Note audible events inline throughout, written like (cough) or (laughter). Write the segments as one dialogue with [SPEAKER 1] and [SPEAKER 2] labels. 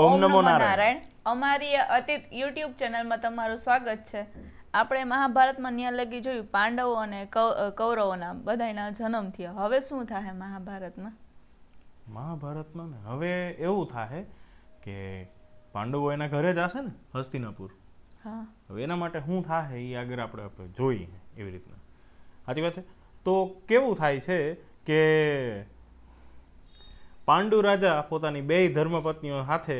[SPEAKER 1] ઓમ નમો નારાયણ અમારી અતીત યુટ્યુબ ચેનલમાં તમારું સ્વાગત છે આપણે મહાભારતમાં ન્યા લગી જોયું પાંડવો અને કૌરવોના બધાના જન્મ થયા હવે શું થાય મહાભારતમાં મહાભારતમાં હવે એવું થાય કે પાંડવો એના ઘરે જ હશે ને હસ્તિનાપુર હા હવે એના માટે શું થાય એ આગળ આપણે આપણે જોઈએ એવી રીતના સાચી વાત છે તો કેવું થાય છે કે પાંડુ રાજા પોતાની બેય ધર્મપત્નીઓ સાથે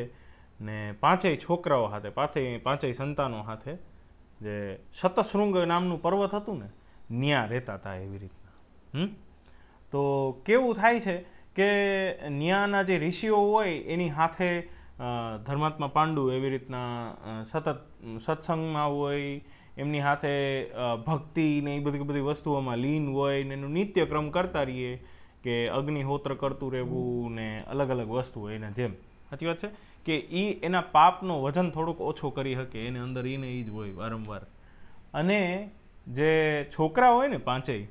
[SPEAKER 1] ને પાંચેય છોકરાઓ સાથે પાંચેય પાંચેય સંતાનો સાથે જે શતશૃંગ નામનું પર્વત હતું ને ન્યા રહેતા હતા એવી રીતના હમ તો કેવું થાય છે કે ન્યાના જે ઋષિઓ હોય એની સાથે ધર્માત્મા પાંડુ એવી રીતના સતત સત્સંગમાં હોય એમની સાથે ભક્તિ ને એ બધી બધી વસ્તુઓમાં લીન હોય ને એનું નિત્યક્રમ કરતા રહીએ કે અગ્નિહોત્ર કરતું રહેવું ને અલગ અલગ વસ્તુ એના જેમ સાચી વાત છે કે એ એના પાપનો વજન થોડોક ઓછો કરી શકે એની અંદર એને એ જ હોય વારંવાર અને જે છોકરા હોય ને પાંચેય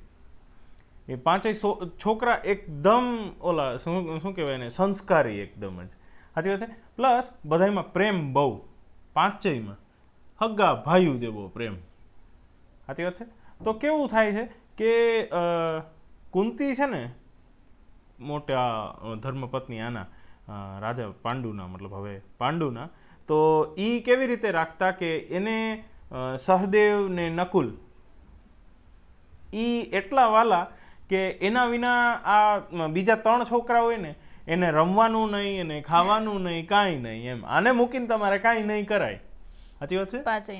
[SPEAKER 1] એ પાંચેય છોકરા એકદમ ઓલા શું શું કહેવાય ને સંસ્કારી એકદમ જ સાચી વાત છે પ્લસ બધામાં પ્રેમ બહુ પાંચેયમાં હગ્ગા ભાયુ જેવો પ્રેમ સાચી વાત છે તો કેવું થાય છે કે કુંતી છે ને મોટા ધર્મપત્ની આના રાજા પાંડુના મતલબ હવે પાંડુના તો એ કેવી રીતે રાખતા કે એને સહદેવ ને નકુલ એ એટલા વાલા કે એના વિના આ બીજા ત્રણ છોકરા હોય ને એને રમવાનું નહીં એને ખાવાનું નહીં કાંઈ નહીં એમ આને મૂકીને તમારે કાંઈ નહીં કરાય સાચી વાત છે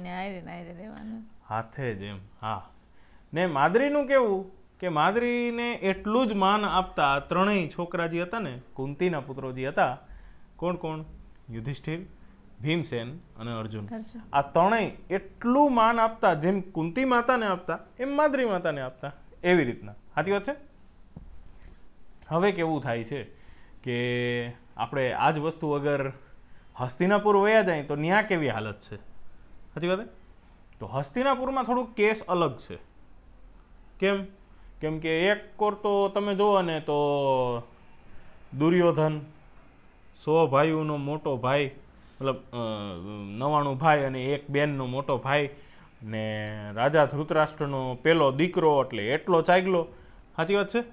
[SPEAKER 1] હાથે જ એમ હા ને માદરીનું કેવું કે માદરીને એટલું જ માન આપતા ત્રણેય છોકરા જે હતા ને કુંતીના પુત્રો જે હતા કોણ કોણ યુધિષ્ઠિર ભીમસેન અને અર્જુન આ ત્રણેય એટલું માન આપતા જેમ કુંતી માતાને આપતા એમ માદરી માતાને આપતા એવી રીતના સાચી વાત છે હવે કેવું થાય છે કે આપણે આ જ વસ્તુ અગર હસ્તિનાપુર વયા જાય તો ત્યાં કેવી હાલત છે સાચી વાત તો હસ્તિનાપુરમાં થોડુંક કેસ અલગ છે કેમ કેમ કે એક કોર તો તમે જુઓ ને તો દુર્યોધન સો ભાઈઓનો મોટો ભાઈ મતલબ નવાણું ભાઈ અને એક બેનનો મોટો ભાઈ ને રાજા ધૃતરાષ્ટ્રનો પેલો દીકરો એટલે એટલો ચાગલો સાચી વાત છે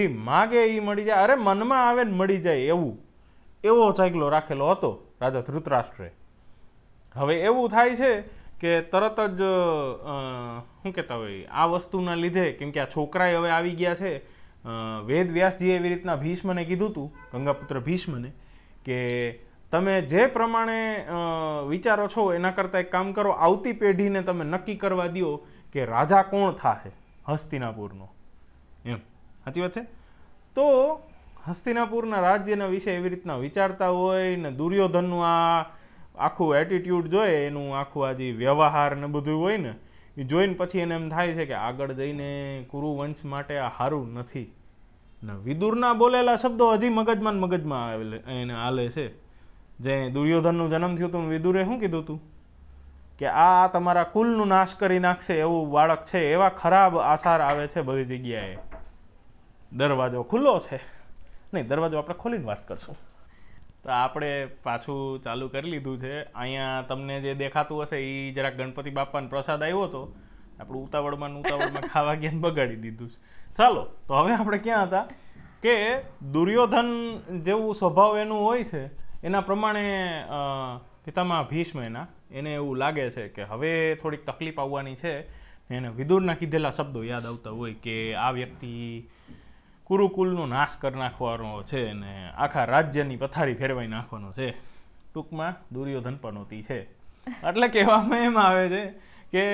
[SPEAKER 1] જે માગે એ મળી જાય અરે મનમાં આવે ને મળી જાય એવું એવો ચાગલો રાખેલો હતો રાજા ધૃતરાષ્ટ્રે હવે એવું થાય છે કે તરત જ શું કહેતા હોય આ વસ્તુના લીધે કેમ કે આ છોકરાએ હવે આવી ગયા છે વેદ વ્યાસજીએ એવી રીતના ભીષ્મને કીધું હતું ગંગાપુત્ર ભીષ્મને કે તમે જે પ્રમાણે વિચારો છો એના કરતાં એક કામ કરો આવતી પેઢીને તમે નક્કી કરવા દો કે રાજા કોણ થાશે હસ્તિનાપુરનો એમ સાચી વાત છે તો હસ્તિનાપુરના રાજ્યના વિશે એવી રીતના વિચારતા હોય ને દુર્યોધનનું આ આખું એટીટ્યૂડ જોઈએ એનું આખું આ જે વ્યવહાર ને બધું હોય ને એ જોઈને પછી એને એમ થાય છે કે આગળ જઈને કુરુવંશ માટે આ સારું નથી ને વિદુરના બોલેલા શબ્દો હજી મગજમાં મગજમાં આવેલ એને હાલે છે જે દુર્યોધનનું જન્મ થયું હતું વિદુરે શું કીધું હતું કે આ તમારા કુલનું નાશ કરી નાખશે એવું બાળક છે એવા ખરાબ આસાર આવે છે બધી જગ્યાએ દરવાજો ખુલ્લો છે નહીં દરવાજો આપણે ખોલીને વાત કરશું તો આપણે પાછું ચાલુ કરી લીધું છે અહીંયા તમને જે દેખાતું હશે એ જરાક ગણપતિ બાપાને પ્રસાદ આવ્યો હતો આપણું ઉતાવળમાં ઉતાવળમાં (laughs) ખાવા ગયા બગાડી દીધું છે ચાલો તો હવે આપણે ક્યાં હતા કે દુર્યોધન જેવું સ્વભાવ એનું હોય છે એના પ્રમાણે પિતામાં ભીષ્મ એના એને એવું લાગે છે કે હવે થોડીક તકલીફ આવવાની છે એને વિદુરના કીધેલા શબ્દો યાદ આવતા હોય કે આ વ્યક્તિ કુરુકુલનો નાશ કરી નાખવાનો છે અને આખા રાજ્યની પથારી ફેરવાઈ નાખવાનો છે ટૂંકમાં દુર્યોધન પનોતી છે એટલે કહેવામાં એમ આવે છે કે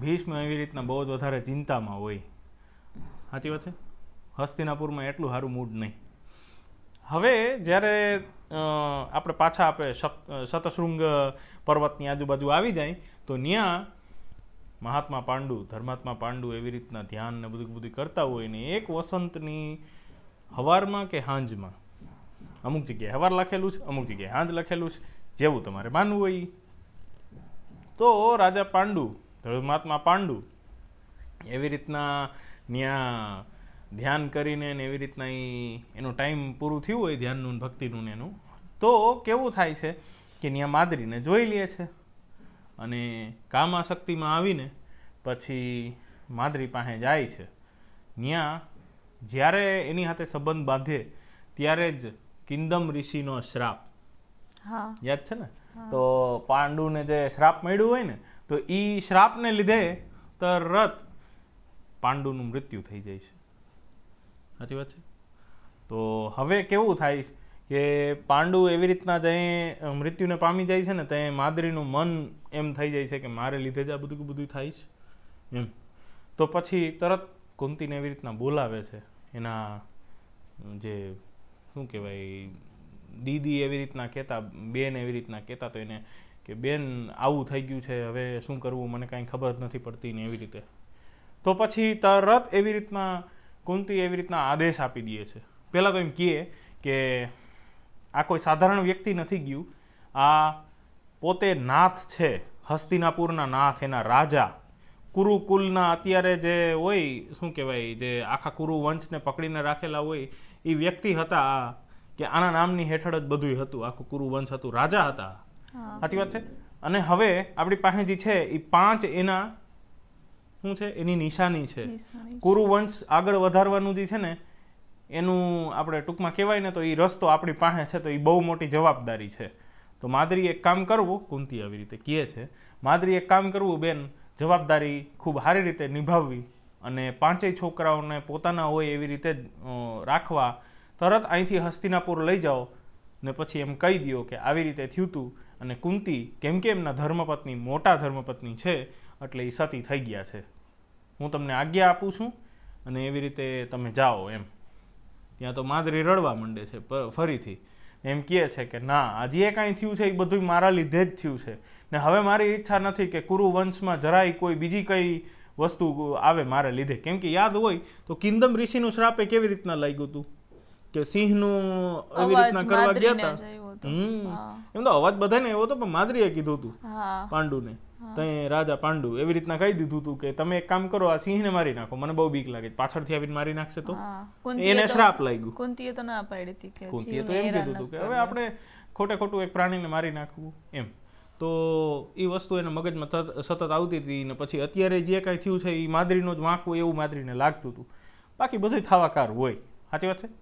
[SPEAKER 1] ભીષ્મ એવી રીતના બહુ જ વધારે ચિંતામાં હોય સાચી વાત છે હસ્તિનાપુરમાં એટલું સારું મૂડ નહીં હવે જ્યારે આપણે પાછા આપણે શત શતશૃંગ પર્વતની આજુબાજુ આવી જાય તો ત્યાં મહાત્મા પાંડુ ધર્માત્મા પાંડુ એવી રીતના ધ્યાન ને બધું બધું કરતા હોય ને એક વસંતની હવારમાં કે હાંજમાં અમુક જગ્યાએ હવાર લખેલું છે અમુક જગ્યાએ હાંજ લખેલું છે જેવું તમારે માનવું હોય તો રાજા પાંડુ ધર્માત્મા પાંડુ એવી રીતના ત્યાં ધ્યાન કરીને ને એવી રીતના એ એનો ટાઈમ પૂરું થયું હોય ધ્યાનનું ભક્તિનું ને એનું તો કેવું થાય છે કે ત્યાં માદરીને જોઈ લે છે અને કામાશક્તિમાં આવીને પછી માદરી પાસે જાય છે ત્યાં જ્યારે એની સાથે સંબંધ બાંધે ત્યારે જ કિંદમ ઋષિનો શ્રાપ યાદ છે ને તો પાંડુને જે શ્રાપ મળ્યું હોય ને તો એ શ્રાપને લીધે તરત પાંડુનું મૃત્યુ થઈ જાય છે સાચી વાત છે તો હવે કેવું થાય કે પાંડુ એવી રીતના ત્યાં મૃત્યુને પામી જાય છે ને ત્યાં માદરીનું મન એમ થઈ જાય છે કે મારે લીધે જ આ બધું બધું થાય છે એમ તો પછી તરત કુંતીને એવી રીતના બોલાવે છે એના જે શું કહેવાય દીદી એવી રીતના કહેતા બેન એવી રીતના કહેતા તો એને કે બેન આવું થઈ ગયું છે હવે શું કરવું મને કાંઈ ખબર નથી પડતી ને એવી રીતે તો પછી તરત એવી રીતના કુંતી એવી રીતના આદેશ આપી દે છે પહેલાં તો એમ કહે કે આ કોઈ સાધારણ વ્યક્તિ નથી ગયું આ પોતે નાથ છે હસ્તિનાપુરના નાથ એના રાજા કુરુકુલના અત્યારે જે હોય શું કહેવાય જે આખા કુરુ વંશને પકડીને રાખેલા હોય એ વ્યક્તિ હતા કે આના નામની હેઠળ જ બધું હતું આખું કુરુ વંશ હતું રાજા હતા સાચી વાત છે અને હવે આપણી પાસે જે છે એ પાંચ એના શું છે એની નિશાની છે કુરુ વંશ આગળ વધારવાનું જે છે ને એનું આપણે ટૂંકમાં કહેવાય ને તો એ રસ્તો આપણી પાસે છે તો એ બહુ મોટી જવાબદારી છે તો માદરી એક કામ કરવું કુંતી આવી રીતે કહે છે માદરી એક કામ કરવું બેન જવાબદારી ખૂબ સારી રીતે નિભાવવી અને પાંચેય છોકરાઓને પોતાના હોય એવી રીતે રાખવા તરત અહીંથી હસ્તિનાપુર લઈ જાઓ ને પછી એમ કહી દો કે આવી રીતે થયું હતું અને કુંતી કેમ કે એમના ધર્મપત્ની મોટા ધર્મપત્ની છે એટલે એ સતી થઈ ગયા છે હું તમને આજ્ઞા આપું છું અને એવી રીતે તમે જાઓ એમ ત્યાં તો માદરી રડવા માંડે છે ફરીથી એમ કહે છે કે ના આ કાંઈ થયું છે એ બધું મારા લીધે જ થયું છે ને હવે મારી ઈચ્છા નથી કે કુરુ વંશમાં જરાય કોઈ બીજી કંઈ વસ્તુ આવે મારા લીધે કેમ કે યાદ હોય તો કિંદમ ઋષિનું શ્રાપે કેવી રીતના લાગ્યું હતું કે સિંહનું એવી રીતના કરવા ગયા હતા હમ એમ તો અવાજ બધાને એવો હતો પણ માદરીએ કીધું હતું પાંડુને ત્યાં રાજા પાંડુ એવી રીતના કહી દીધું હતું કે તમે એક કામ કરો આ સિંહને મારી નાખો મને બહુ બીક લાગે પાછળથી આવીને મારી નાખશે તો એને શ્રાપ લાગ્યું કુંતીએ તો ના પાડી હતી કુંતીએ તો એમ કીધું હતું કે હવે આપણે ખોટે ખોટું એક પ્રાણીને મારી નાખવું એમ તો એ વસ્તુ એના મગજમાં સતત આવતી હતી ને પછી અત્યારે જે કાંઈ થયું છે એ માદરીનો જ વાંકવું એવું માદરીને લાગતું હતું બાકી બધું થાવાકાર હોય સાચી વાત છે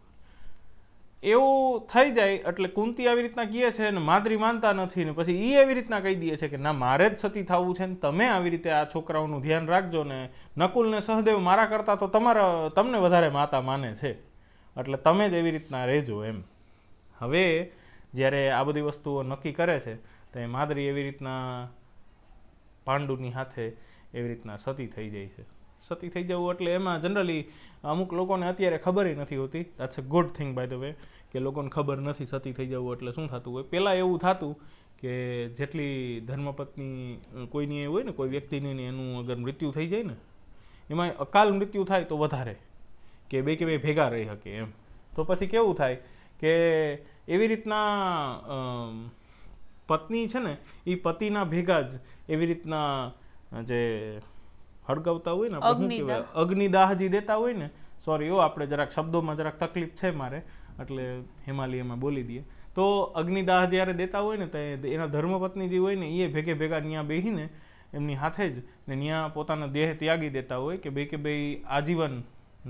[SPEAKER 1] એવું થઈ જાય એટલે કુંતી આવી રીતના કહે છે ને માદરી માનતા નથી ને પછી એ એવી રીતના કહી દે છે કે ના મારે જ સતી થવું છે ને તમે આવી રીતે આ છોકરાઓનું ધ્યાન રાખજો ને નકુલ ને સહદેવ મારા કરતાં તો તમારા તમને વધારે માતા માને છે એટલે તમે જ એવી રીતના રહેજો એમ હવે જ્યારે આ બધી વસ્તુઓ નક્કી કરે છે તો એ માદરી એવી રીતના પાંડુની હાથે એવી રીતના સતી થઈ જાય છે સતી થઈ જવું એટલે એમાં જનરલી અમુક લોકોને અત્યારે ખબર નથી હોતી that's a good thing by the way કે લોકોને ખબર નથી સતી થઈ જવું એટલે શું થતું હોય પહેલાં એવું થતું કે જેટલી ધર્મપત્ની કોઈની એ હોય ને કોઈ વ્યક્તિની એનું અગર મૃત્યુ થઈ જાય ને એમાં અકાલ મૃત્યુ થાય તો વધારે કે બે કે બે ભેગા રહી શકે એમ તો પછી કેવું થાય કે એવી રીતના પત્ની છે ને એ પતિના ભેગા જ એવી રીતના જે હળગાવતા હોય ને આપણે અગ્નિદાહ જે દેતા હોય ને સોરી એવો આપણે જરાક શબ્દોમાં જરાક તકલીફ છે મારે એટલે હિમાલયમાં બોલી દઈએ તો અગ્નિદાહ જ્યારે દેતા હોય ને તે એના ધર્મપત્ની જે હોય ને એ ભેગે ભેગા ત્યાં બેસીને એમની હાથે જ ને ત્યાં પોતાનો દેહ ત્યાગી દેતા હોય કે ભાઈ કે ભાઈ આજીવન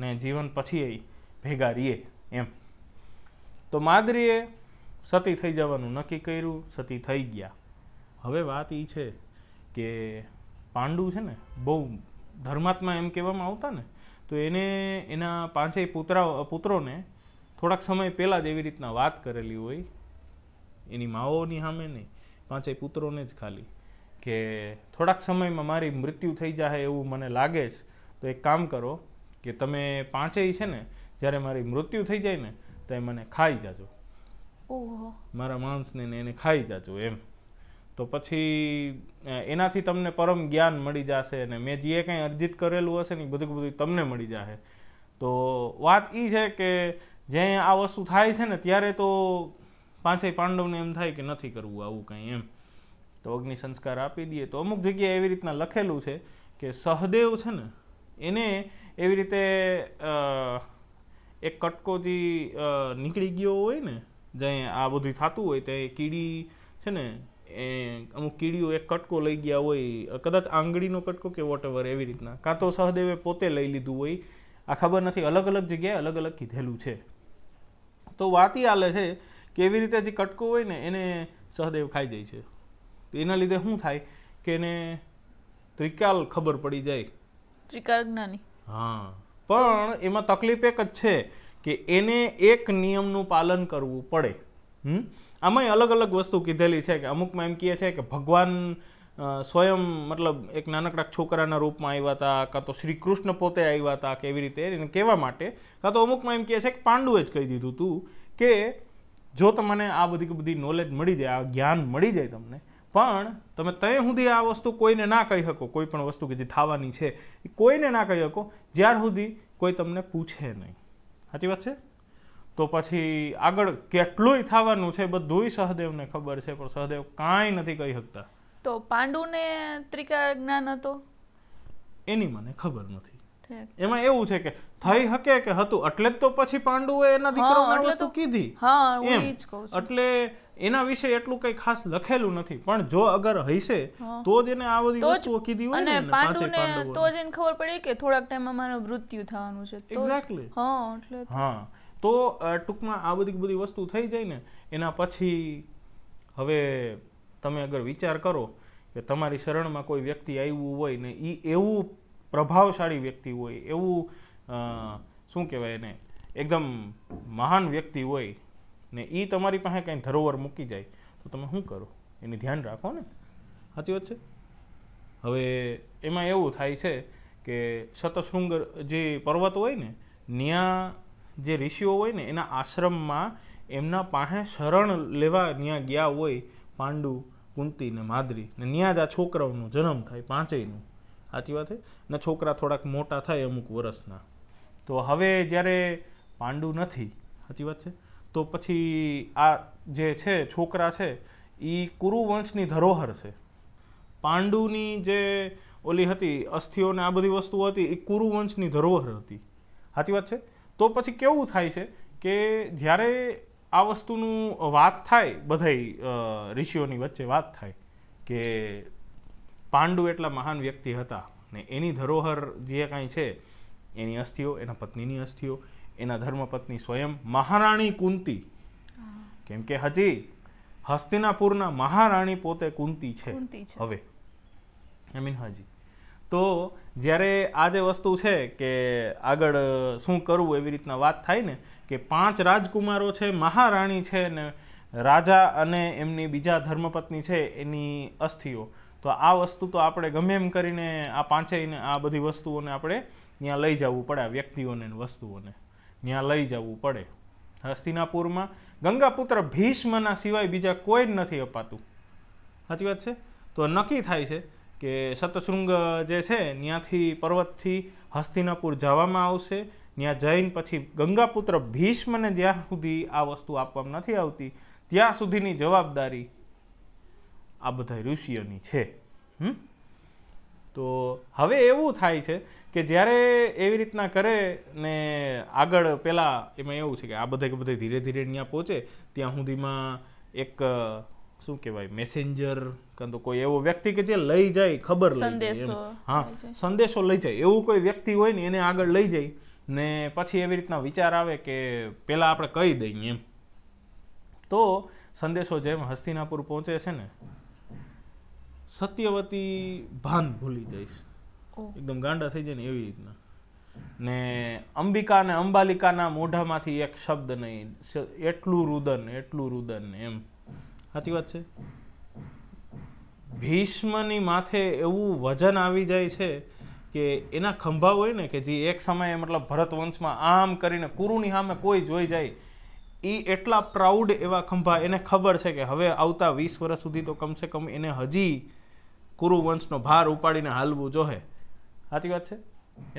[SPEAKER 1] ને જીવન પછી એ ભેગા રહીએ એમ તો માદરીએ સતી થઈ જવાનું નક્કી કર્યું સતી થઈ ગયા હવે વાત એ છે કે પાંડુ છે ને બહુ ધર્માત્મા એમ કહેવામાં આવતા ને તો એને એના પાંચેય પુત્રા પુત્રોને થોડાક સમય પહેલાં જ એવી રીતના વાત કરેલી હોય એની માઓની સામે નહીં પાંચેય પુત્રોને જ ખાલી કે થોડાક સમયમાં મારી મૃત્યુ થઈ જાય એવું મને લાગે છે તો એક કામ કરો કે તમે પાંચેય છે ને જ્યારે મારી મૃત્યુ થઈ જાય ને તો એ મને ખાઈ જાજો મારા માંસને એને ખાઈ જાજો એમ તો પછી એનાથી તમને પરમ જ્ઞાન મળી જશે અને મેં જે કંઈ અર્જિત કરેલું હશે ને બધું બધું તમને મળી જશે તો વાત એ છે કે જ્યાં આ વસ્તુ થાય છે ને ત્યારે તો પાંચેય પાંડવને એમ થાય કે નથી કરવું આવું કંઈ એમ તો અગ્નિ સંસ્કાર આપી દઈએ તો અમુક જગ્યાએ એવી રીતના લખેલું છે કે સહદેવ છે ને એને એવી રીતે એક કટકોથી નીકળી ગયો હોય ને જ્યાં આ બધું થતું હોય ત્યાં કીડી છે ને એ અમુક કીડીઓ એક કટકો લઈ ગયા હોય કદાચ આંગળીનો કટકો કે વોટેવર એવી રીતના કાં તો સહદેવે પોતે લઈ લીધું હોય આ ખબર નથી અલગ અલગ જગ્યાએ અલગ અલગ કીધેલું છે તો વાત એ હાલે છે કે એવી રીતે જે કટકો હોય ને એને સહદેવ ખાઈ જાય છે એના લીધે શું થાય કે એને ત્રિકાલ ખબર પડી જાય ત્રિકાલ જ્ઞાની હા પણ એમાં તકલીફ એક જ છે કે એને એક નિયમનું પાલન કરવું પડે હમ આમાંય અલગ અલગ વસ્તુ કીધેલી છે કે અમુકમાં એમ કહે છે કે ભગવાન સ્વયં મતલબ એક નાનકડા છોકરાના રૂપમાં આવ્યા હતા કાં તો શ્રી કૃષ્ણ પોતે આવ્યા હતા કેવી રીતે એને કહેવા માટે કાં તો અમુકમાં એમ કહે છે કે પાંડુએ જ કહી દીધું હતું કે જો તમને આ બધી બધી નોલેજ મળી જાય આ જ્ઞાન મળી જાય તમને પણ તમે તય સુધી આ વસ્તુ કોઈને ના કહી શકો કોઈ પણ વસ્તુ કે જે થવાની છે એ કોઈને ના કહી શકો જ્યાર સુધી કોઈ તમને પૂછે નહીં સાચી વાત છે તો પછી આગળ કેટલુંય થવાનું છે બધુંય સહદેવને ખબર છે પણ સહદેવ કાંઈ નથી કહી શકતા તો પાંડુને ત્રિકાળ જ્ઞાન હતો એની મને ખબર નથી એમાં એવું છે કે થઈ હકે કે હતું એટલે તો પછી પાંડુએ એના દીકરાઓને વસ્તુ કીધી હા એમ એટલે એના વિશે એટલું કઈ ખાસ લખેલું નથી પણ જો અગર હશે તો જ એને આ બધી વસ્તુઓ કીધી હોય ને પાંડુને તો જ એને ખબર પડી કે થોડાક ટાઈમમાં મારું મૃત્યુ થવાનું છે એક્ઝેક્ટલી હા એટલે હા તો ટૂંકમાં આ બધી બધી વસ્તુ થઈ જાય ને એના પછી હવે તમે અગર વિચાર કરો કે તમારી શરણમાં કોઈ વ્યક્તિ આવ્યું હોય ને એ એવું પ્રભાવશાળી વ્યક્તિ હોય એવું શું કહેવાય એને એકદમ મહાન વ્યક્તિ હોય ને એ તમારી પાસે કંઈ ધરોવર મૂકી જાય તો તમે શું કરો એને ધ્યાન રાખો ને સાચી વાત છે હવે એમાં એવું થાય છે કે શતશૃંગર જે પર્વત હોય ને ત્યાં જે ઋષિઓ હોય ને એના આશ્રમમાં એમના પાસે શરણ લેવા ત્યાં ગયા હોય પાંડુ કુંતી ને માદરી ને ત્યાં જ આ છોકરાઓનો જન્મ થાય પાંચેયનું સાચી વાત છે ને છોકરા થોડાક મોટા થાય અમુક વર્ષના તો હવે જ્યારે પાંડુ નથી સાચી વાત છે તો પછી આ જે છે છોકરા છે એ કુરુવંશની ધરોહર છે પાંડુની જે ઓલી હતી અસ્થિઓને આ બધી વસ્તુઓ હતી એ કુરુવંશની ધરોહર હતી સાચી વાત છે તો પછી કેવું થાય છે કે જ્યારે આ વસ્તુનું વાત થાય બધાય ઋષિઓની વચ્ચે વાત થાય કે પાંડુ એટલા મહાન વ્યક્તિ હતા ને એની ધરોહર જે કાંઈ છે એની અસ્થિઓ એના પત્નીની અસ્થિઓ એના ધર્મપત્ની સ્વયં મહારાણી કુંતી કેમ કે હજી હસ્તિનાપુરના મહારાણી પોતે કુંતી છે હવે આઈ મીન હજી તો જ્યારે આ જે વસ્તુ છે કે આગળ શું કરવું એવી રીતના વાત થાય ને કે પાંચ રાજકુમારો છે મહારાણી છે ને રાજા અને એમની બીજા ધર્મપત્ની છે એની અસ્થિઓ તો આ વસ્તુ તો આપણે ગમે એમ કરીને આ પાંચેયને આ બધી વસ્તુઓને આપણે ત્યાં લઈ જવું પડે આ વ્યક્તિઓને વસ્તુઓને ત્યાં લઈ જવું પડે હસ્તિનાપુરમાં ગંગાપુત્ર ભીષ્મના સિવાય બીજા કોઈ જ નથી અપાતું સાચી વાત છે તો નક્કી થાય છે કે સતશૃંગ જે છે ત્યાંથી પર્વતથી હસ્તિનાપુર જવામાં આવશે ત્યાં જઈને પછી ગંગાપુત્ર ભીષ્મને જ્યાં સુધી આ વસ્તુ આપવામાં નથી આવતી ત્યાં સુધીની જવાબદારી આ બધા ઋષિઓની છે તો હવે એવું થાય છે કે જ્યારે એવી રીતના કરે ને આગળ પહેલાં એમાં એવું છે કે આ બધા કે બધા ધીરે ધીરે ત્યાં પહોંચે ત્યાં સુધીમાં એક શું કહેવાય મેસેન્જર કાં તો કોઈ એવો વ્યક્તિ કે જે લઈ જાય ખબર લઈ જાય હા સંદેશો લઈ જાય એવું કોઈ વ્યક્તિ હોય ને એને આગળ લઈ જાય ને પછી એવી રીતના વિચાર આવે કે પહેલાં આપણે કહી દઈએ એમ તો સંદેશો જેમ હસ્તિનાપુર પહોંચે છે ને સત્યવતી ભાન ભૂલી જઈશ એકદમ ગાંડા થઈ જાય ને એવી રીતના ને અંબિકા અને અંબાલિકાના મોઢામાંથી એક શબ્દ નહીં એટલું રુદન એટલું રુદન એમ સાચી વાત છે ભીષ્મની માથે એવું વજન આવી જાય છે કે એના ખંભા હોય ને કે જે એક સમયે મતલબ ભરત વંશમાં આમ કરીને કુરુની સામે કોઈ જોઈ જાય એ એટલા પ્રાઉડ એવા ખંભા એને ખબર છે કે હવે આવતા વીસ વર્ષ સુધી તો કમસે કમ એને હજી કુરુ વંશનો ભાર ઉપાડીને હાલવું જોહે સાચી વાત છે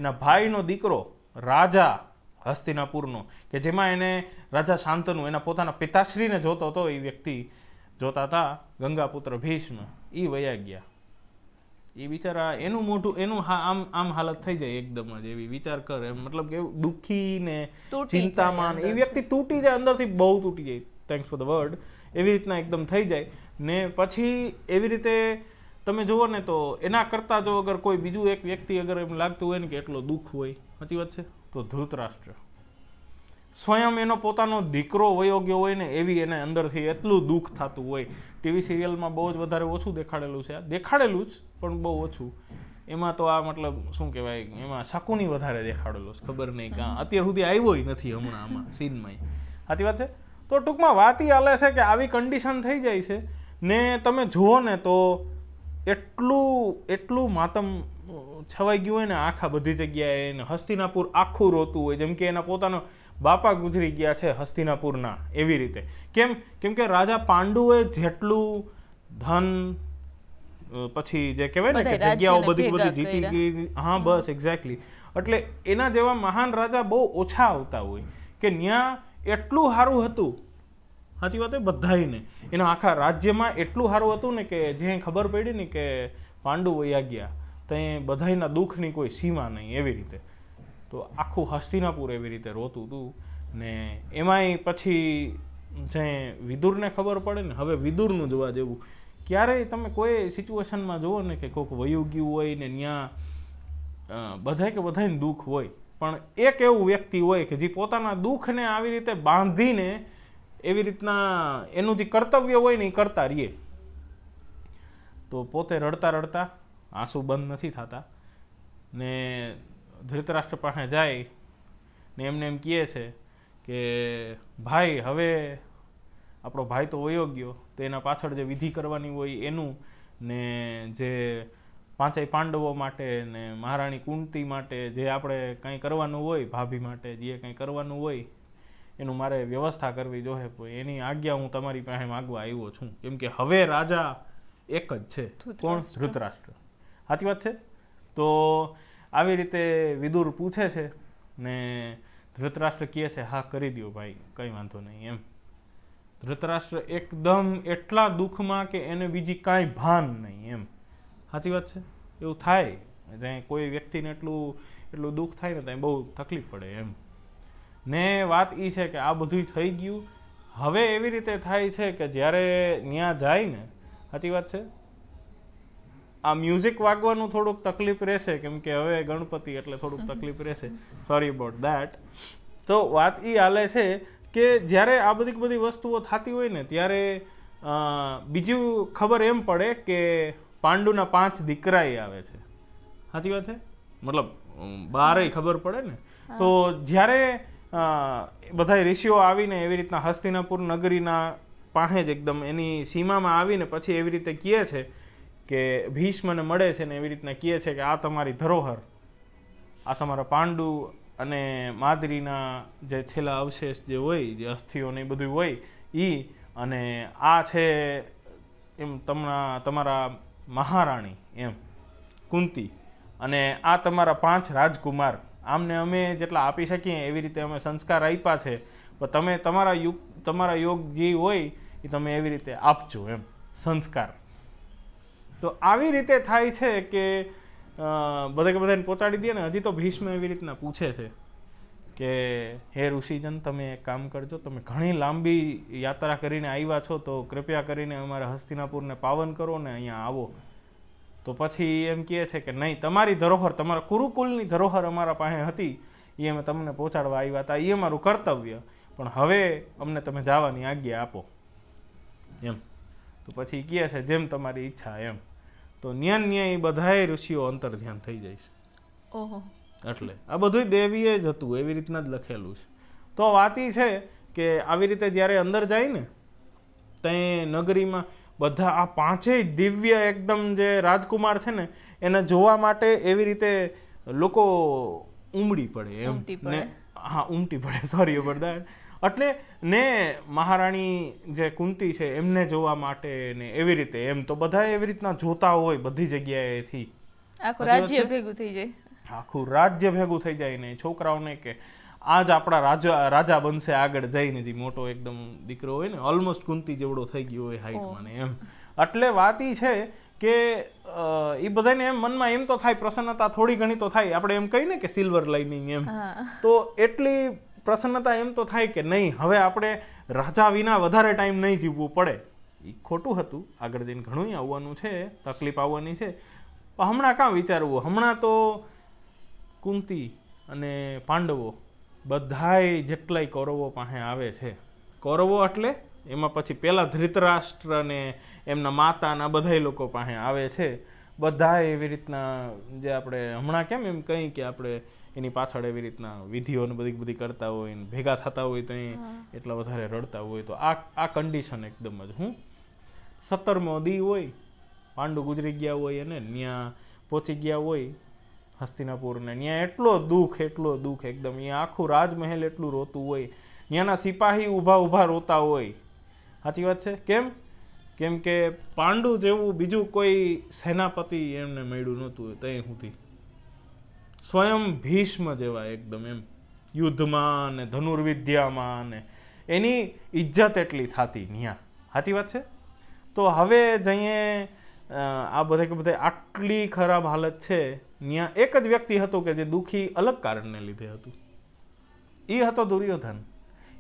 [SPEAKER 1] એના ભાઈનો દીકરો રાજા હસ્તિનાપુરનો કે જેમાં એને રાજા શાંતનું એના પોતાના પિતાશ્રીને જોતો હતો એ વ્યક્તિ જોતા હતા ગંગાપુત્ર ભીષ્મ એ વયા ગયા એ બિચારા એનું મોટું એનું આમ આમ હાલત થઈ જાય એકદમ જ એવી વિચાર કરે મતલબ કે દુઃખી ને ચિંતામાં એ વ્યક્તિ તૂટી જાય અંદરથી બહુ તૂટી જાય થેન્ક્સ ફોર ધ વર્ડ એવી રીતના એકદમ થઈ જાય ને પછી એવી રીતે તમે જુઓ ને તો એના કરતાં જો અગર કોઈ બીજું એક વ્યક્તિ અગર એમ લાગતું હોય ને કે એટલો દુઃખ હોય સાચી વાત છે તો ધૃતરાષ્ટ્ર સ્વયં એનો પોતાનો દીકરો વયો ગયો હોય ને એવી એને અંદરથી એટલું દુઃખ થતું હોય ટીવી સિરિયલમાં બહુ જ વધારે ઓછું દેખાડેલું છે દેખાડેલું જ પણ બહુ ઓછું એમાં તો આ મતલબ શું કહેવાય એમાં શકુની વધારે દેખાડેલું છે ખબર નહીં કાં અત્યાર સુધી આવ્યો નથી હમણાં આમાં સીનમાં સાચી વાત છે તો ટૂંકમાં વાત એ આલે છે કે આવી કન્ડિશન થઈ જાય છે ને તમે જુઓ ને તો એટલું એટલું માતમ છવાઈ ગયું હોય ને આખા બધી જગ્યાએ હસ્તિનાપુર આખું રોતું હોય જેમ કે એના પોતાનો બાપા ગુજરી ગયા છે હસ્તિનાપુરના એવી રીતે કેમ કેમ કે રાજા પાંડુએ જેટલું ધન પછી જે કહેવાય ને કે જગ્યાઓ બધી બધી જીતી ગઈ હા બસ એક્ઝેક્ટલી એટલે એના જેવા મહાન રાજા બહુ ઓછા આવતા હોય કે ત્યાં એટલું સારું હતું સાચી વાત એ બધાને એના આખા રાજ્યમાં એટલું સારું હતું ને કે જે ખબર પડી ને કે પાંડુ વયા ગયા તો એ બધાના દુઃખની કોઈ સીમા નહીં એવી રીતે તો આખું હસ્તિનાપુર એવી રીતે રોતું હતું ને એમાંય પછી જે વિદુરને ખબર પડે ને હવે વિદુરનું જોવા જેવું ક્યારેય તમે કોઈ સિચ્યુએશનમાં જુઓ ને કે કોઈક વયુગ્યું હોય ને ત્યાં બધાય કે બધાને દુઃખ હોય પણ એક એવું વ્યક્તિ હોય કે જે પોતાના દુઃખને આવી રીતે બાંધીને એવી રીતના એનું જે કર્તવ્ય હોય ને એ કરતા રહીએ તો પોતે રડતા રડતા આંસુ બંધ નથી થતા ને ધૃતરાષ્ટ્ર પાસે જાય ને એમને એમ કહે છે કે ભાઈ હવે આપણો ભાઈ તો વયો ગયો તો એના પાછળ જે વિધિ કરવાની હોય એનું ને જે પાંચેય પાંડવો માટે ને મહારાણી કુંતી માટે જે આપણે કંઈ કરવાનું હોય ભાભી માટે જે કંઈ કરવાનું હોય એનું મારે વ્યવસ્થા કરવી જોઈએ પણ એની આજ્ઞા હું તમારી પાસે માગવા આવ્યો છું કેમ કે હવે રાજા એક જ છે કોણ ધૃતરાષ્ટ્ર સાચી વાત છે તો આવી રીતે વિદુર પૂછે છે ને ધૃતરાષ્ટ્ર કહે છે હા કરી દો ભાઈ કંઈ વાંધો નહીં એમ ધૃતરાષ્ટ્ર એકદમ એટલા દુઃખમાં કે એને બીજી કાંઈ ભાન નહીં એમ સાચી વાત છે એવું થાય જ્યાં કોઈ વ્યક્તિને એટલું એટલું દુઃખ થાય ને ત્યાં બહુ તકલીફ પડે એમ ને વાત એ છે કે આ બધું થઈ ગયું હવે એવી રીતે થાય છે કે જ્યારે ત્યાં જાય ને સાચી વાત છે આ મ્યુઝિક વાગવાનું થોડુંક તકલીફ રહેશે કેમ કે હવે ગણપતિ એટલે થોડુંક તકલીફ રહેશે સોરી અબાઉટ દેટ તો વાત એ હાલે છે કે જ્યારે આ બધી બધી વસ્તુઓ થતી હોય ને ત્યારે બીજું ખબર એમ પડે કે પાંડુના પાંચ દીકરાએ આવે છે સાચી વાત છે મતલબ બારે ખબર પડે ને તો જ્યારે બધા ઋષિઓ આવીને એવી રીતના હસ્તિનાપુર નગરીના પાસે જ એકદમ એની સીમામાં આવીને પછી એવી રીતે કહે છે કે ભીષ્મને મળે છે ને એવી રીતના કહે છે કે આ તમારી ધરોહર આ તમારા પાંડુ અને માદરીના જે છેલ્લા અવશેષ જે હોય જે અસ્થિઓને એ બધું હોય એ અને આ છે એમ તમના તમારા મહારાણી એમ કુંતી અને આ તમારા પાંચ રાજકુમાર આમને અમે જેટલા આપી શકીએ એવી રીતે અમે સંસ્કાર આપ્યા છે પણ તમે તમારા યુગ તમારા યોગ જે હોય એ તમે એવી રીતે આપજો એમ સંસ્કાર તો આવી રીતે થાય છે કે બધા કે બધાને પહોંચાડી દે ને હજી તો ભીષ્મ એવી રીતના પૂછે છે કે હે ઋષિજન તમે એક કામ કરજો તમે ઘણી લાંબી યાત્રા કરીને આવ્યા છો તો કૃપયા કરીને અમારા હસ્તિનાપુરને પાવન કરો ને અહીંયા આવો તો પછી એમ કહે છે કે નહીં તમારી ધરોહર તમારા કુરુકુલની ધરોહર અમારા પાસે હતી એ અમે તમને પહોંચાડવા આવ્યા હતા એ અમારું કર્તવ્ય પણ હવે અમને તમે જવાની આજ્ઞા આપો એમ તો પછી કહે છે જેમ તમારી ઈચ્છા એમ તો ન્યાન ન્યાય એ બધાએ ઋષિઓ અંતર ધ્યાન થઈ જાય છે એટલે આ બધું દેવીએ જ હતું એવી રીતના જ લખેલું છે તો વાત એ છે કે આવી રીતે જ્યારે અંદર જાય ને ત્યાં નગરીમાં બધા આ પાંચેય દિવ્ય એકદમ જે રાજકુમાર છે ને એને જોવા માટે એવી રીતે લોકો ઉમડી પડે એમ ને હા ઉમટી પડે સોરી (laughs) અબરદાર એટલે ને મહારાણી જે કુંતી છે એમને જોવા માટે ને એવી રીતે એમ તો બધા એવી રીતના જોતા હોય બધી જગ્યાએથી આખું રાજ્ય ભેગું થઈ જાય આખું રાજ્ય ભેગું થઈ જાય ને છોકરાઓને કે આ જ આપણા રાજા રાજા બનશે આગળ જઈને જે મોટો એકદમ દીકરો હોય ને ઓલમોસ્ટ કુંતી જેવડો થઈ ગયો હોય હાઈટમાં ને એમ એટલે વાત એ છે કે એ બધાને એમ મનમાં એમ તો થાય પ્રસન્નતા થોડી ઘણી તો થાય આપણે એમ કહીને કે સિલ્વર લાઇનિંગ એમ તો એટલી પ્રસન્નતા એમ તો થાય કે નહીં હવે આપણે રાજા વિના વધારે ટાઈમ નહીં જીવવું પડે એ ખોટું હતું આગળ જઈને ઘણું આવવાનું છે તકલીફ આવવાની છે પણ હમણાં કાં વિચારવું હમણાં તો કુંતી અને પાંડવો બધાય જેટલાય કૌરવો પાસે આવે છે કૌરવો એટલે એમાં પછી પહેલાં ધૃતરાષ્ટ્ર ને એમના માતાના બધાય લોકો પાસે આવે છે બધા એવી રીતના જે આપણે હમણાં કેમ એમ કંઈ કે આપણે એની પાછળ એવી રીતના વિધિઓને બધી બધી કરતા હોય ને ભેગા થતા હોય તો એટલા વધારે રડતા હોય તો આ આ કન્ડિશન એકદમ જ હું સત્તરમો દી હોય પાંડુ ગુજરી ગયા હોય અને ત્યાં પહોંચી ગયા હોય હસ્તિનાપુરને ત્યાં એટલો દુઃખ એટલો દુઃખ એકદમ અહીંયા આખું રાજમહેલ એટલું રોતું હોય ત્યાંના સિપાહી ઊભા ઊભા રોતા હોય સાચી વાત છે કેમ કેમ કે પાંડુ જેવું બીજું કોઈ સેનાપતિ એમને મળ્યું નહોતું ત્યાં સુધી સ્વયં ભીષ્મ જેવા એકદમ એમ યુદ્ધમાં ને ધનુર્વિદ્યામાં ને એની ઇજ્જત એટલી થતી ન્યા સાચી વાત છે તો હવે જઈએ આ બધે કે બધે આટલી ખરાબ હાલત છે ત્યાં એક જ વ્યક્તિ હતો કે જે દુઃખી અલગ કારણને લીધે હતું એ હતો દુર્યોધન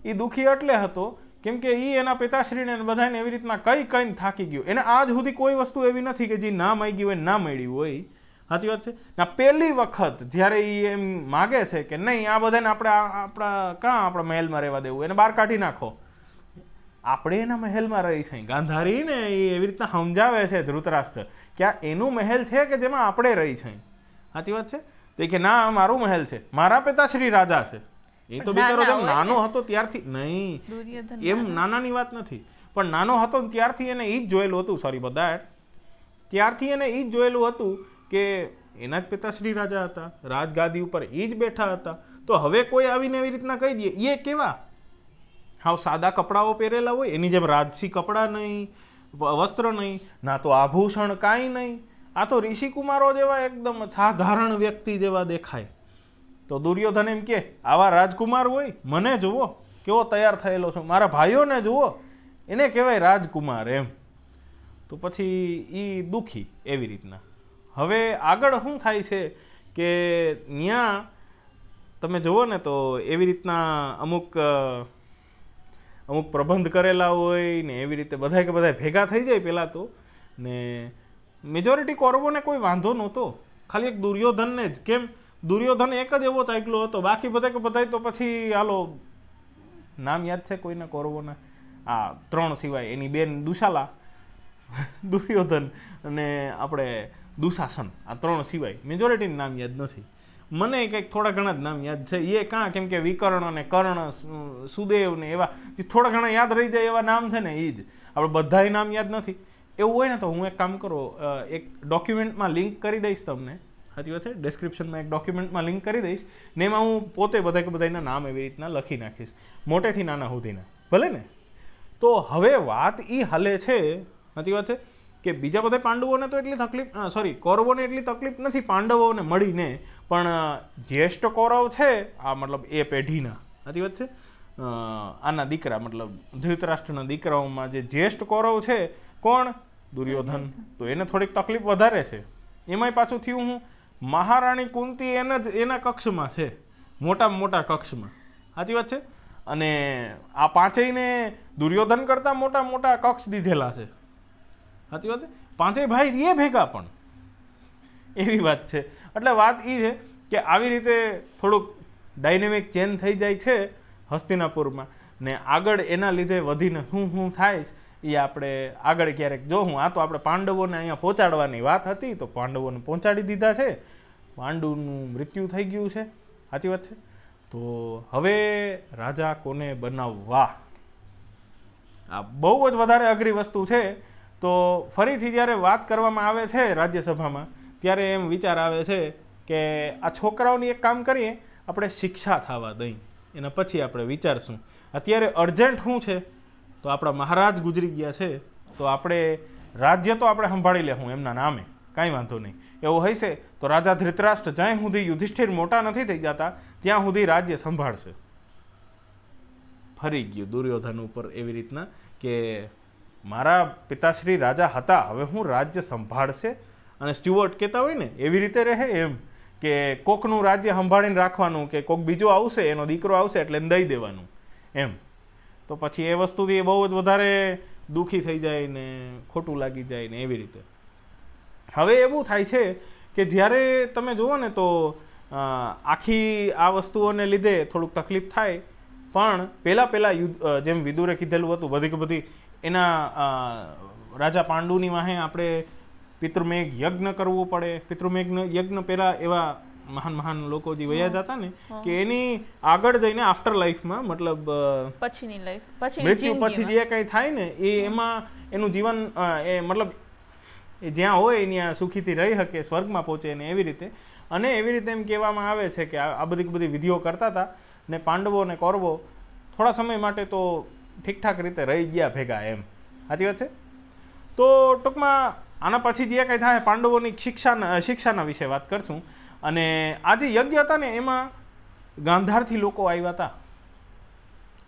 [SPEAKER 1] એ દુઃખી એટલે હતો કેમકે કે એ એના પિતાશ્રીને બધાને એવી રીતના કઈ કઈને થાકી ગયું એને આજ સુધી કોઈ વસ્તુ એવી નથી કે જે ના માગી હોય ના મળ્યું હોય સાચી વાત છે ના પહેલી વખત જ્યારે એ એમ માગે છે કે નહીં આ બધાને આપણે આપણા કાં આપણા મહેલમાં રહેવા દેવું એને બહાર કાઢી નાખો આપણે એના મહેલમાં રહી છે ગાંધારીને એ એવી રીતના સમજાવે છે ધૃતરાષ્ટ્ર કે આ એનું મહેલ છે કે જેમાં આપણે રહી છે સાચી વાત છે તો કે ના મારું મહેલ છે મારા પિતાશ્રી રાજા છે એ તો બિચારો જેમ નાનો હતો ત્યારથી નહીં એમ નાનાની વાત નથી પણ નાનો હતો ત્યારથી એને એ જ જોયેલું હતું સોરી બધા ત્યારથી એને એ જ જોયેલું હતું કે એના જ પિતા શ્રી રાજા હતા રાજગાદી ઉપર એ જ બેઠા હતા તો હવે કોઈ આવીને એવી રીતના કહી દે એ કેવા હાવ સાદા કપડાઓ પહેરેલા હોય એની જેમ રાજસી કપડાં નહીં વસ્ત્ર નહીં ના તો આભૂષણ કાંઈ નહીં આ તો ઋષિકુમારો જેવા એકદમ સાધારણ વ્યક્તિ જેવા દેખાય તો દુર્યોધન એમ કે આવા રાજકુમાર હોય મને જુઓ કેવો તૈયાર થયેલો છું મારા ભાઈઓને જુઓ એને કહેવાય રાજકુમાર એમ તો પછી એ દુઃખી એવી રીતના હવે આગળ શું થાય છે કે ત્યાં તમે જુઓ ને તો એવી રીતના અમુક અમુક પ્રબંધ કરેલા હોય ને એવી રીતે બધા કે બધા ભેગા થઈ જાય પહેલાં તો ને મેજોરિટી કૌરવોને કોઈ વાંધો નહોતો ખાલી એક દુર્યોધનને જ કેમ દુર્યોધન એક જ એવો ચાકલો હતો બાકી બધે કે બધાય તો પછી હાલો નામ યાદ છે કોઈને કૌરવોને આ ત્રણ સિવાય એની બેન દુશાલા દુર્યોધન અને આપણે દુશાસન આ ત્રણ સિવાય મેજોરિટીનું નામ યાદ નથી મને કંઈક થોડા ઘણા જ નામ યાદ છે એ કાં કેમ કે વિકર્ણ અને કર્ણ સુદેવ ને એવા જે થોડા ઘણા યાદ રહી જાય એવા નામ છે ને એ જ આપણે બધાય નામ યાદ નથી એવું હોય ને તો હું એક કામ કરું એક ડોક્યુમેન્ટમાં લિંક કરી દઈશ તમને સાચી વાત છે ડિસ્ક્રિપ્શનમાં એક ડોક્યુમેન્ટમાં લિંક કરી દઈશ ને એમાં હું પોતે બધા કે બધાના નામ એવી રીતના લખી નાખીશ મોટેથી નાના સુધીના ભલે ને તો હવે વાત એ હલે છે સાચી વાત છે કે બીજા બધા પાંડવોને તો એટલી તકલીફ સોરી કૌરવોને એટલી તકલીફ નથી પાંડવોને મળીને પણ જ્યેષ્ઠ કૌરવ છે આ મતલબ એ પેઢીના સાચી વાત છે આના દીકરા મતલબ ધૃતરાષ્ટ્રના દીકરાઓમાં જે જ્યેષ્ઠ કૌરવ છે કોણ દુર્યોધન તો એને થોડીક તકલીફ વધારે છે એમાંય પાછું થયું હું મહારાણી કુંતી એના જ એના કક્ષમાં છે મોટામાં મોટા કક્ષમાં સાચી વાત છે અને આ પાંચેયને દુર્યોધન કરતાં મોટા મોટા કક્ષ દીધેલા છે સાચી વાત પાંચેય ભાઈ રે ભેગા પણ એવી વાત છે એટલે વાત એ છે કે આવી રીતે થોડુંક ડાયનેમિક ચેન્જ થઈ જાય છે હસ્તિનાપુરમાં ને આગળ એના લીધે વધીને હું હું થાય છે એ આપણે આગળ ક્યારેક જોઉં આ તો આપણે પાંડવોને અહીંયા પહોંચાડવાની વાત હતી તો પાંડવોને પહોંચાડી દીધા છે પાંડુનું મૃત્યુ થઈ ગયું છે સાચી વાત છે તો હવે રાજા કોને બનાવવા આ બહુ જ વધારે અઘરી વસ્તુ છે તો ફરીથી જ્યારે વાત કરવામાં આવે છે રાજ્યસભામાં ત્યારે એમ વિચાર આવે છે કે આ છોકરાઓની એક કામ કરીએ આપણે શિક્ષા થવા દઈ એના પછી આપણે વિચારશું અત્યારે અર્જન્ટ શું છે તો આપણા મહારાજ ગુજરી ગયા છે તો આપણે રાજ્ય તો આપણે સંભાળી લેવું એમના નામે કાંઈ વાંધો નહીં એવું હશે તો રાજા ધૃતરાષ્ટ્ર જ્યાં સુધી યુધિષ્ઠિર મોટા નથી થઈ જતા ત્યાં સુધી રાજ્ય સંભાળશે ફરી ગયું દુર્યોધન ઉપર એવી રીતના કે મારા પિતાશ્રી રાજા હતા હવે હું રાજ્ય સંભાળશે અને સ્ટ્યુઅર્ટ કહેતા હોય ને એવી રીતે રહે એમ કે કોકનું રાજ્ય સંભાળીને રાખવાનું કે કોક બીજો આવશે એનો દીકરો આવશે એટલે દઈ દેવાનું એમ તો પછી એ વસ્તુથી બહુ જ વધારે દુઃખી થઈ જાય ને ખોટું લાગી જાય ને એવી રીતે હવે એવું થાય છે કે જ્યારે તમે જુઓ ને તો આખી આ વસ્તુઓને લીધે થોડુંક તકલીફ થાય પણ પહેલાં પહેલાં જેમ વિદુરે કીધેલું હતું બધી કે બધી એના રાજા પાંડુની વાહે આપણે પિતૃમેઘ યજ્ઞ કરવું પડે પિતૃમેઘ યજ્ઞ પહેલાં એવા મહાન મહાન લોકો જે વયા જતા ને કે એની આગળ જઈને આફ્ટર લાઈફમાં મતલબ પછીની લાઈફ પછી મૃત્યુ પછી જે કંઈ થાય ને એ એમાં એનું જીવન એ મતલબ એ જ્યાં હોય ત્યાં સુખીથી રહી શકે સ્વર્ગમાં પહોંચે ને એવી રીતે અને એવી રીતે એમ કહેવામાં આવે છે કે આ બધી બધી વિધિઓ કરતા હતા ને પાંડવો ને કૌરવો થોડા સમય માટે તો ઠીકઠાક રીતે રહી ગયા ભેગા એમ સાચી વાત છે તો ટૂંકમાં આના પછી જે કંઈ થાય પાંડવોની શિક્ષા શિક્ષાના વિશે વાત કરશું અને આ જે યજ્ઞ હતા ને એમાં ગાંધારથી લોકો આવ્યા હતા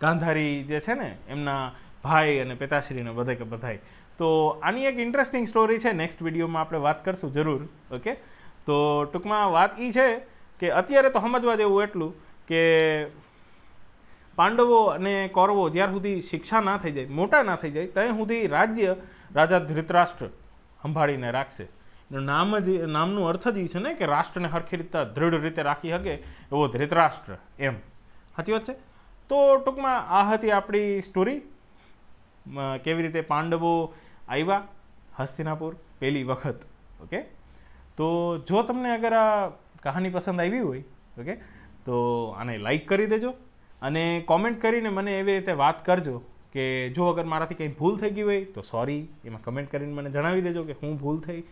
[SPEAKER 1] ગાંધારી જે છે ને એમના ભાઈ અને પિતાશ્રીને બધે કે બધાય તો આની એક ઇન્ટરેસ્ટિંગ સ્ટોરી છે નેક્સ્ટ વિડીયોમાં આપણે વાત કરશું જરૂર ઓકે તો ટૂંકમાં વાત એ છે કે અત્યારે તો સમજવા જેવું એટલું કે પાંડવો અને કૌરવો જ્યાર સુધી શિક્ષા ના થઈ જાય મોટા ના થઈ જાય ત્યાં સુધી રાજ્ય રાજા ધૃતરાષ્ટ્ર સંભાળીને રાખશે નામ જ નામનું અર્થ જ એ છે ને કે રાષ્ટ્રને સરખી રીતે દૃઢ રીતે રાખી શકે એવો ધૃતરાષ્ટ્ર એમ સાચી વાત છે તો ટૂંકમાં આ હતી આપણી સ્ટોરી કેવી રીતે પાંડવો આવ્યા હસ્તિનાપુર પહેલી વખત ઓકે તો જો તમને અગર આ કહાની પસંદ આવી હોય ઓકે તો આને લાઈક કરી દેજો અને કોમેન્ટ કરીને મને એવી રીતે વાત કરજો કે જો અગર મારાથી કંઈ ભૂલ થઈ ગઈ હોય તો સોરી એમાં કમેન્ટ કરીને મને જણાવી દેજો કે હું ભૂલ થઈ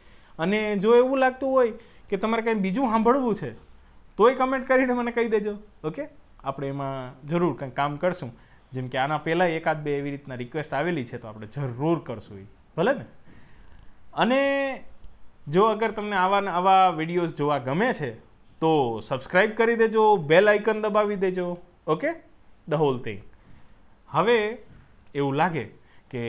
[SPEAKER 1] અને જો એવું લાગતું હોય કે તમારે કંઈ બીજું સાંભળવું છે તોય કમેન્ટ કરીને મને કહી દેજો ઓકે આપણે એમાં જરૂર કંઈ કામ કરશું જેમ કે આના પહેલાં એકાદ બે એવી રીતના રિક્વેસ્ટ આવેલી છે તો આપણે જરૂર કરશું એ ભલે ને અને જો અગર તમને આવા આવા વિડીયોઝ જોવા ગમે છે તો સબસ્ક્રાઈબ કરી દેજો બેલ આઇકન દબાવી દેજો ઓકે ધ હોલ થિંગ હવે એવું લાગે કે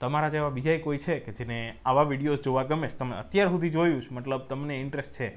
[SPEAKER 1] તમારા જેવા બીજા કોઈ છે કે જેને આવા વિડીયોઝ જોવા ગમે છે તમે અત્યાર સુધી જોયું છે મતલબ તમને ઇન્ટરેસ્ટ છે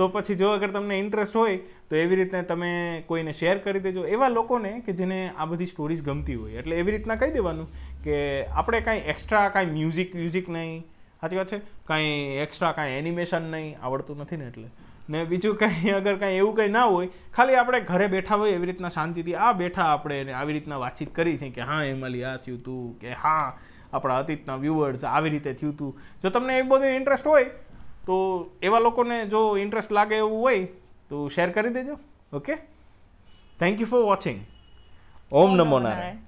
[SPEAKER 1] તો પછી જો અગર તમને ઇન્ટરેસ્ટ હોય તો એવી રીતના તમે કોઈને શેર કરી દેજો એવા લોકોને કે જેને આ બધી સ્ટોરીઝ ગમતી હોય એટલે એવી રીતના કહી દેવાનું કે આપણે કાંઈ એક્સ્ટ્રા કાંઈ મ્યુઝિક મ્યુઝિક નહીં સાચી વાત છે કાંઈ એક્સ્ટ્રા કાંઈ એનિમેશન નહીં આવડતું નથી ને એટલે ને બીજું કંઈ અગર કંઈ એવું કંઈ ના હોય ખાલી આપણે ઘરે બેઠા હોય એવી રીતના શાંતિથી આ બેઠા આપણે આવી રીતના વાતચીત કરી છે કે હા એમલી આ થયું હતું કે હા આપણા અતીતના વ્યુઅર્સ આવી રીતે થયું હતું જો તમને એ બધું ઇન્ટરેસ્ટ હોય તો એવા લોકોને જો ઇન્ટરેસ્ટ લાગે એવું હોય તો શેર કરી દેજો okay thank you for watching ઓમ નમો નારાયણ